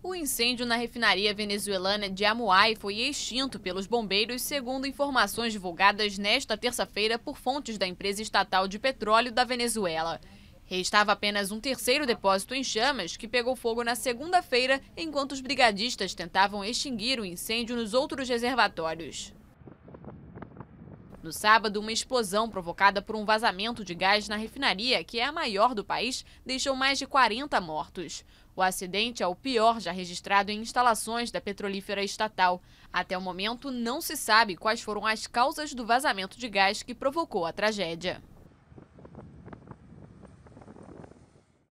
O incêndio na refinaria venezuelana de Amuay foi extinto pelos bombeiros, segundo informações divulgadas nesta terça-feira por fontes da empresa estatal de petróleo da Venezuela. Restava apenas um terceiro depósito em chamas, que pegou fogo na segunda-feira, enquanto os brigadistas tentavam extinguir o incêndio nos outros reservatórios. No sábado, uma explosão provocada por um vazamento de gás na refinaria, que é a maior do país, deixou mais de 40 mortos. O acidente é o pior já registrado em instalações da petrolífera estatal. Até o momento, não se sabe quais foram as causas do vazamento de gás que provocou a tragédia.